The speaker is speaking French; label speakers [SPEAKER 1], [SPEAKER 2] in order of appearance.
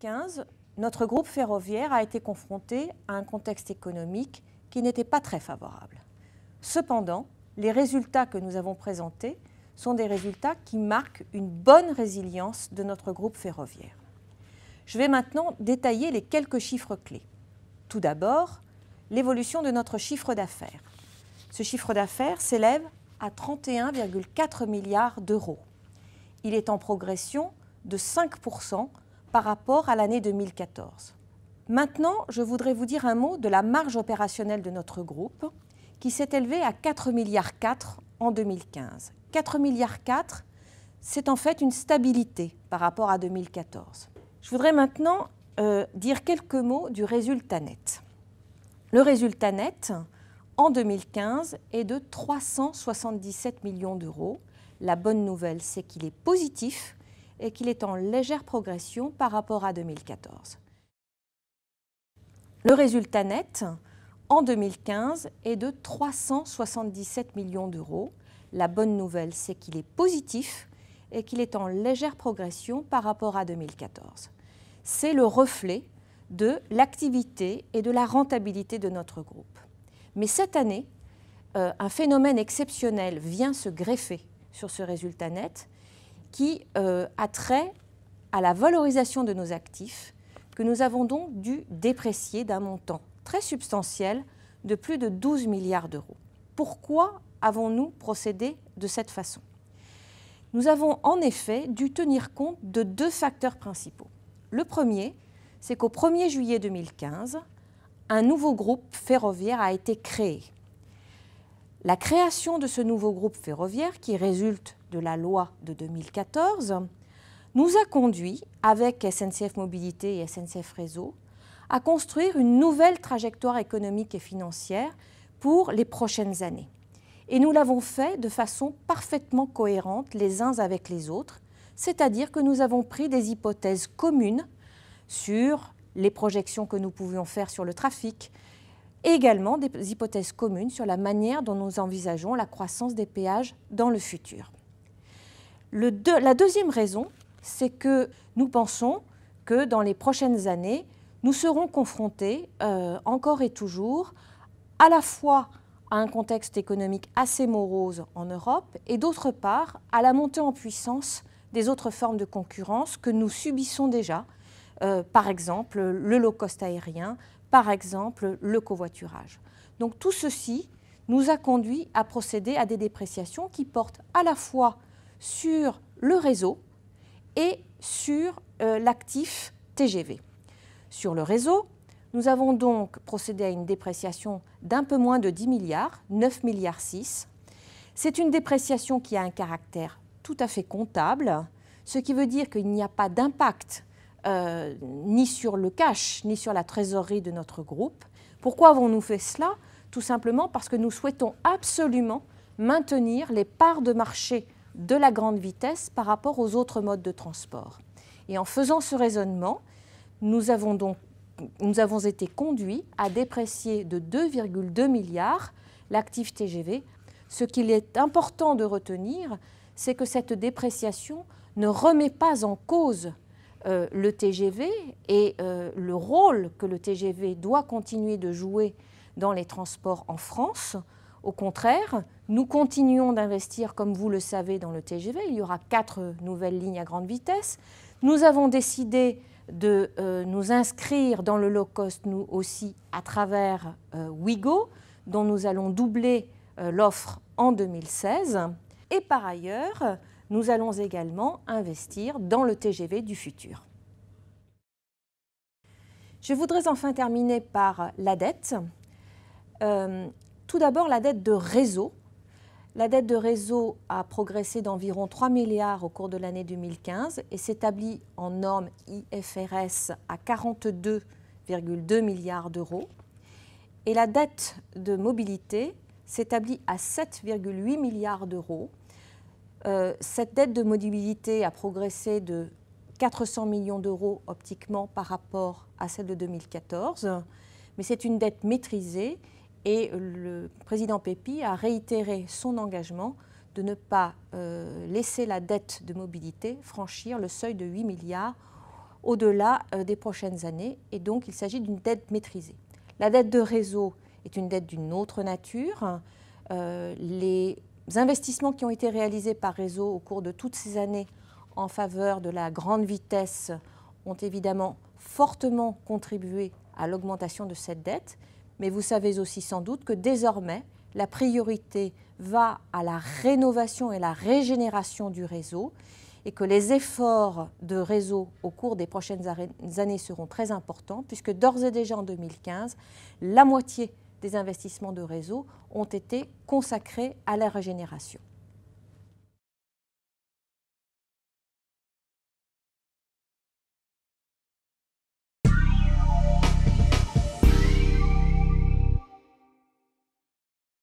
[SPEAKER 1] 2015, notre groupe ferroviaire a été confronté à un contexte économique qui n'était pas très favorable. Cependant, les résultats que nous avons présentés sont des résultats qui marquent une bonne résilience de notre groupe ferroviaire. Je vais maintenant détailler les quelques chiffres clés. Tout d'abord, l'évolution de notre chiffre d'affaires. Ce chiffre d'affaires s'élève à 31,4 milliards d'euros. Il est en progression de 5% par rapport à l'année 2014. Maintenant, je voudrais vous dire un mot de la marge opérationnelle de notre groupe, qui s'est élevée à 4,4 milliards en 2015. 4,4 milliards, c'est en fait une stabilité par rapport à 2014. Je voudrais maintenant euh, dire quelques mots du résultat net. Le résultat net, en 2015, est de 377 millions d'euros. La bonne nouvelle, c'est qu'il est positif et qu'il est en légère progression par rapport à 2014. Le résultat net en 2015 est de 377 millions d'euros. La bonne nouvelle, c'est qu'il est positif et qu'il est en légère progression par rapport à 2014. C'est le reflet de l'activité et de la rentabilité de notre groupe. Mais cette année, euh, un phénomène exceptionnel vient se greffer sur ce résultat net, qui euh, a trait à la valorisation de nos actifs que nous avons donc dû déprécier d'un montant très substantiel de plus de 12 milliards d'euros. Pourquoi avons-nous procédé de cette façon Nous avons en effet dû tenir compte de deux facteurs principaux. Le premier, c'est qu'au 1er juillet 2015, un nouveau groupe ferroviaire a été créé. La création de ce nouveau groupe ferroviaire, qui résulte de la loi de 2014 nous a conduit, avec SNCF Mobilité et SNCF Réseau, à construire une nouvelle trajectoire économique et financière pour les prochaines années. Et nous l'avons fait de façon parfaitement cohérente les uns avec les autres, c'est-à-dire que nous avons pris des hypothèses communes sur les projections que nous pouvions faire sur le trafic, et également des hypothèses communes sur la manière dont nous envisageons la croissance des péages dans le futur la deuxième raison, c'est que nous pensons que dans les prochaines années, nous serons confrontés euh, encore et toujours à la fois à un contexte économique assez morose en Europe et d'autre part à la montée en puissance des autres formes de concurrence que nous subissons déjà, euh, par exemple le low-cost aérien, par exemple le covoiturage. Donc tout ceci nous a conduit à procéder à des dépréciations qui portent à la fois sur le réseau et sur euh, l'actif TGV. Sur le réseau, nous avons donc procédé à une dépréciation d'un peu moins de 10 milliards, 9 milliards 6. C'est une dépréciation qui a un caractère tout à fait comptable, ce qui veut dire qu'il n'y a pas d'impact euh, ni sur le cash, ni sur la trésorerie de notre groupe. Pourquoi avons-nous fait cela Tout simplement parce que nous souhaitons absolument maintenir les parts de marché de la grande vitesse par rapport aux autres modes de transport. Et en faisant ce raisonnement, nous avons donc nous avons été conduits à déprécier de 2,2 milliards l'actif TGV. Ce qu'il est important de retenir, c'est que cette dépréciation ne remet pas en cause euh, le TGV et euh, le rôle que le TGV doit continuer de jouer dans les transports en France, au contraire, nous continuons d'investir, comme vous le savez, dans le TGV. Il y aura quatre nouvelles lignes à grande vitesse. Nous avons décidé de euh, nous inscrire dans le low cost, nous aussi, à travers euh, Wigo, dont nous allons doubler euh, l'offre en 2016. Et par ailleurs, nous allons également investir dans le TGV du futur. Je voudrais enfin terminer par la dette. Tout d'abord, la dette de réseau. La dette de réseau a progressé d'environ 3 milliards au cours de l'année 2015 et s'établit en norme IFRS à 42,2 milliards d'euros. Et la dette de mobilité s'établit à 7,8 milliards d'euros. Euh, cette dette de mobilité a progressé de 400 millions d'euros optiquement par rapport à celle de 2014, mais c'est une dette maîtrisée et le président Pépi a réitéré son engagement de ne pas euh, laisser la dette de mobilité franchir le seuil de 8 milliards au-delà euh, des prochaines années. Et donc, il s'agit d'une dette maîtrisée. La dette de réseau est une dette d'une autre nature. Euh, les investissements qui ont été réalisés par réseau au cours de toutes ces années en faveur de la grande vitesse ont évidemment fortement contribué à l'augmentation de cette dette, mais vous savez aussi sans doute que désormais, la priorité va à la rénovation et la régénération du réseau et que les efforts de réseau au cours des prochaines années seront très importants, puisque d'ores et déjà en 2015, la moitié des investissements de réseau ont été consacrés à la régénération.